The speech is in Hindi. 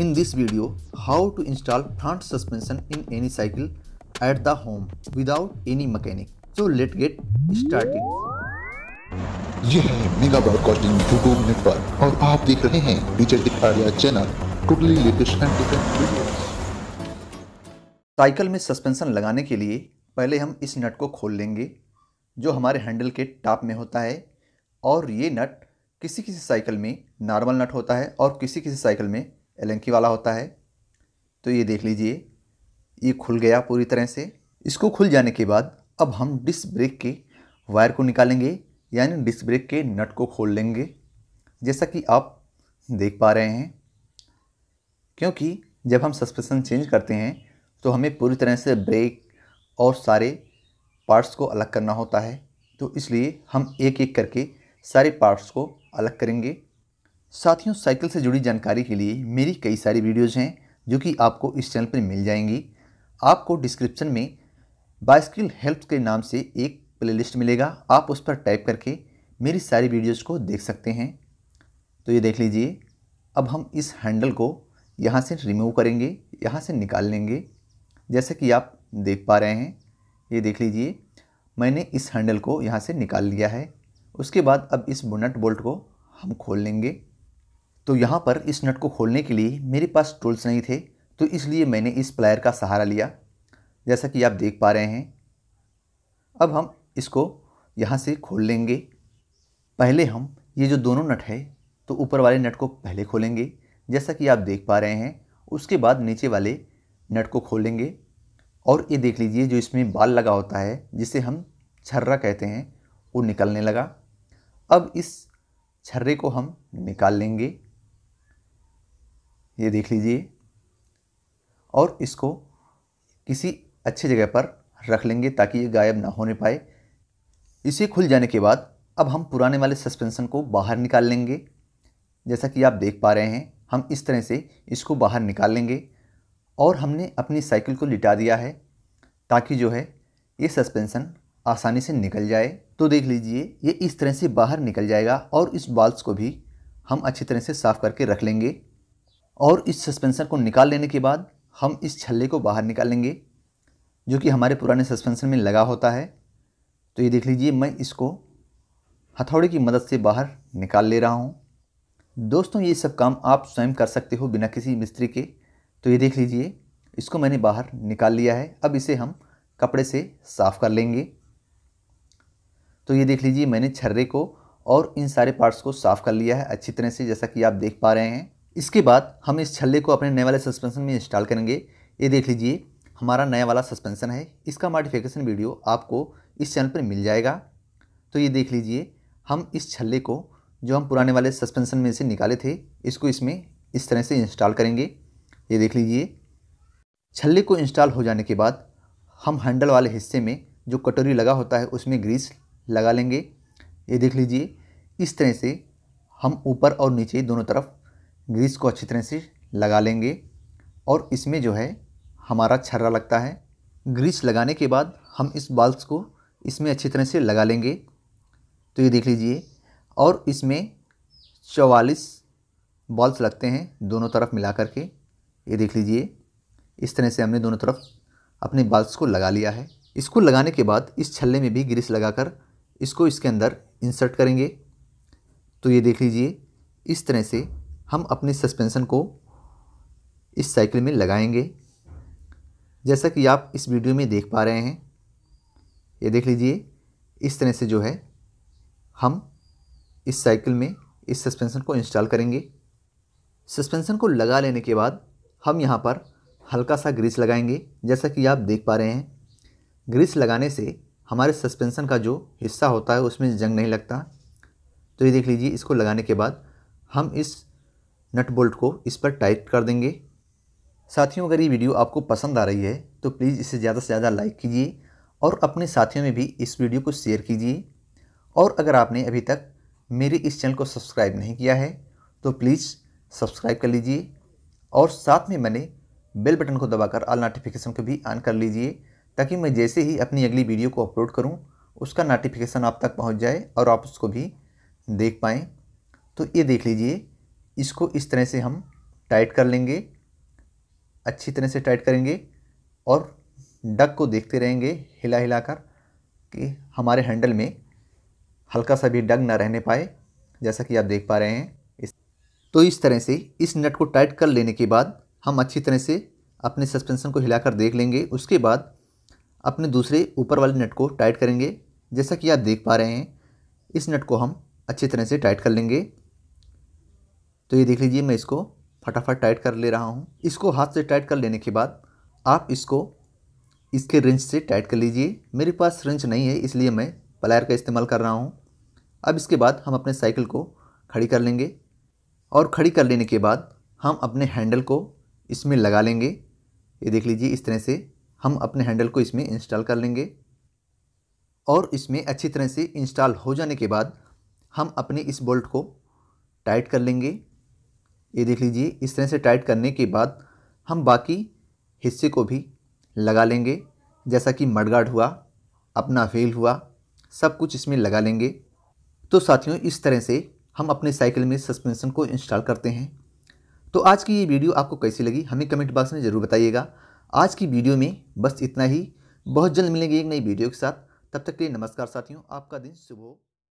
In this video, how to install front suspension in any cycle at the home without any mechanic. So let's get started. यह है मेगा ब्रॉडकास्टिंग यूट्यूब नेटवर्क और आप देख रहे हैं teacher Dikhadiya channel totally latest and different videos cycle में सस्पेंशन लगाने के लिए पहले हम इस नट को खोल लेंगे जो हमारे हैंडल के टॉप में होता है और ये नट किसी किसी साइकिल में नॉर्मल नट होता है और किसी किसी साइकिल में एलंकी वाला होता है तो ये देख लीजिए ये खुल गया पूरी तरह से इसको खुल जाने के बाद अब हम डिस्क ब्रेक के वायर को निकालेंगे यानी डिस्क ब्रेक के नट को खोल लेंगे जैसा कि आप देख पा रहे हैं क्योंकि जब हम सस्पेंशन चेंज करते हैं तो हमें पूरी तरह से ब्रेक और सारे पार्ट्स को अलग करना होता है तो इसलिए हम एक एक करके सारे पार्ट्स को अलग करेंगे साथियों साइकिल से जुड़ी जानकारी के लिए मेरी कई सारी वीडियोज़ हैं जो कि आपको इस चैनल पर मिल जाएंगी आपको डिस्क्रिप्शन में बाइस्किल हेल्प के नाम से एक प्लेलिस्ट मिलेगा आप उस पर टाइप करके मेरी सारी वीडियोज़ को देख सकते हैं तो ये देख लीजिए अब हम इस हैंडल को यहाँ से रिमूव करेंगे यहाँ से निकाल लेंगे जैसे कि आप देख पा रहे हैं ये देख लीजिए मैंने इस हैंडल को यहाँ से निकाल लिया है उसके बाद अब इस बुनट बोल्ट को हम खोल लेंगे तो यहाँ पर इस नट को खोलने के लिए मेरे पास टूल्स नहीं थे तो इसलिए मैंने इस प्लायर का सहारा लिया जैसा कि आप देख पा रहे हैं अब हम इसको यहाँ से खोल लेंगे पहले हम ये जो दोनों नट है तो ऊपर वाले नट को पहले खोलेंगे जैसा कि आप देख पा रहे हैं उसके बाद नीचे वाले नट को खोलेंगे और ये देख लीजिए जो इसमें बाल लगा होता है जिसे हम छर्रा कहते हैं वो निकलने लगा अब इस छर्रे को हम निकाल लेंगे ये देख लीजिए और इसको किसी अच्छी जगह पर रख लेंगे ताकि ये गायब ना होने पाए इसे खुल जाने के बाद अब हम पुराने वाले सस्पेंसन को बाहर निकाल लेंगे जैसा कि आप देख पा रहे हैं हम इस तरह से इसको बाहर निकाल लेंगे और हमने अपनी साइकिल को लिटा दिया है ताकि जो है ये सस्पेंसन आसानी से निकल जाए तो देख लीजिए ये इस तरह से बाहर निकल जाएगा और इस बाल्स को भी हम अच्छी तरह से साफ़ करके रख लेंगे और इस सस्पेंसर को निकाल लेने के बाद हम इस छल्ले को बाहर निकालेंगे जो कि हमारे पुराने सस्पेंसर में लगा होता है तो ये देख लीजिए मैं इसको हथौड़े की मदद से बाहर निकाल ले रहा हूँ दोस्तों ये सब काम आप स्वयं कर सकते हो बिना किसी मिस्त्री के तो ये देख लीजिए इसको मैंने बाहर निकाल लिया है अब इसे हम कपड़े से साफ़ कर लेंगे तो ये देख लीजिए मैंने छर्रे को और इन सारे पार्ट्स को साफ़ कर लिया है अच्छी तरह से जैसा कि आप देख पा रहे हैं इसके बाद हम इस छल्ले को अपने नए वाले सस्पेंशन में इंस्टॉल करेंगे ये देख लीजिए हमारा नया वाला सस्पेंशन है इसका मॉडिफिकेशन वीडियो आपको इस चैनल पर मिल जाएगा तो ये देख लीजिए हम इस छल्ले को जो हम पुराने वाले सस्पेंशन में से निकाले थे इसको इसमें इस तरह से इंस्टॉल करेंगे ये देख लीजिए छल्ले को इंस्टॉल हो जाने के बाद हम हैंडल वाले हिस्से में जो कटोरी लगा होता है उसमें ग्रीस लगा लेंगे ये देख लीजिए इस तरह से हम ऊपर और नीचे दोनों तरफ ग्रीस को अच्छी तरह से लगा लेंगे और इसमें जो है हमारा छर्रा लगता है ग्रीस लगाने के बाद हम इस बाल्स को इसमें अच्छी तरह से लगा लेंगे तो ये देख लीजिए और इसमें चवालीस बॉल्स लगते हैं दोनों तरफ मिला करके ये देख लीजिए इस तरह से हमने दोनों तरफ अपने बाल्स को लगा लिया है इसको लगाने के बाद इस छल्ले में भी ग्रीस लगाकर इसको इसके अंदर इंसर्ट करेंगे तो ये देख लीजिए इस तरह से हम अपने सस्पेंशन को इस साइकिल में लगाएंगे जैसा कि आप इस वीडियो में देख पा रहे हैं ये देख लीजिए इस तरह से जो है हम इस साइकिल में इस सस्पेंशन को इंस्टॉल करेंगे सस्पेंशन को लगा लेने के बाद हम यहाँ पर हल्का सा ग्रीस लगाएंगे जैसा कि आप देख पा रहे हैं ग्रीस लगाने से हमारे सस्पेंशन का जो हिस्सा होता है उसमें जंग नहीं लगता तो ये देख लीजिए इसको लगाने के बाद हम इस नट बोल्ट को इस पर टाइट कर देंगे साथियों अगर ये वीडियो आपको पसंद आ रही है तो प्लीज़ इसे ज़्यादा से ज़्यादा लाइक कीजिए और अपने साथियों में भी इस वीडियो को शेयर कीजिए और अगर आपने अभी तक मेरे इस चैनल को सब्सक्राइब नहीं किया है तो प्लीज़ सब्सक्राइब कर लीजिए और साथ में मैंने बेल बटन को दबाकर ऑल नोटिफिकेशन को भी ऑन कर लीजिए ताकि मैं जैसे ही अपनी अगली वीडियो को अपलोड करूं उसका नोटिफिकेशन आप तक पहुंच जाए और आप उसको भी देख पाएँ तो ये देख लीजिए इसको इस तरह से हम टाइट कर लेंगे अच्छी तरह से टाइट करेंगे और डक को देखते रहेंगे हिला हिला कर कि हमारे हैंडल में हल्का सा भी डग ना रहने पाए जैसा कि आप देख पा रहे हैं इस तो इस तरह से इस नट को टाइट कर लेने के बाद हम अच्छी तरह से अपने सस्पेंसन को हिलाकर देख लेंगे उसके बाद अपने दूसरे ऊपर वाले नट को टाइट करेंगे जैसा कि आप देख पा रहे हैं इस नट को हम अच्छी तरह से टाइट कर लेंगे तो ये देख लीजिए मैं इसको फटाफट टाइट कर ले रहा हूँ इसको हाथ से टाइट कर लेने के बाद आप इसको इसके रिंच से टाइट कर लीजिए मेरे पास रिंच नहीं है इसलिए मैं प्लायर का इस्तेमाल कर रहा हूँ अब इसके बाद हम अपने साइकिल को खड़ी कर लेंगे और खड़ी कर लेने के बाद हम अपने हैंडल को इसमें लगा लेंगे ये देख लीजिए इस तरह से हम अपने हैंडल को इसमें इंस्टॉल कर लेंगे और इसमें अच्छी तरह से इंस्टॉल हो जाने के बाद हम अपने इस बोल्ट को टाइट कर लेंगे ये देख लीजिए इस तरह से टाइट करने के बाद हम बाकी हिस्से को भी लगा लेंगे जैसा कि मडगार्ड हुआ अपना व्हील हुआ सब कुछ इसमें लगा लेंगे तो साथियों इस तरह से हम अपने साइकिल में सस्पेंशन को इंस्टॉल करते हैं तो आज की ये वीडियो आपको कैसी लगी हमें कमेंट बॉक्स में ज़रूर बताइएगा आज की वीडियो में बस इतना ही बहुत जल्द मिलेंगे एक नई वीडियो के साथ तब तक के लिए नमस्कार साथियों आपका दिन शुभ हो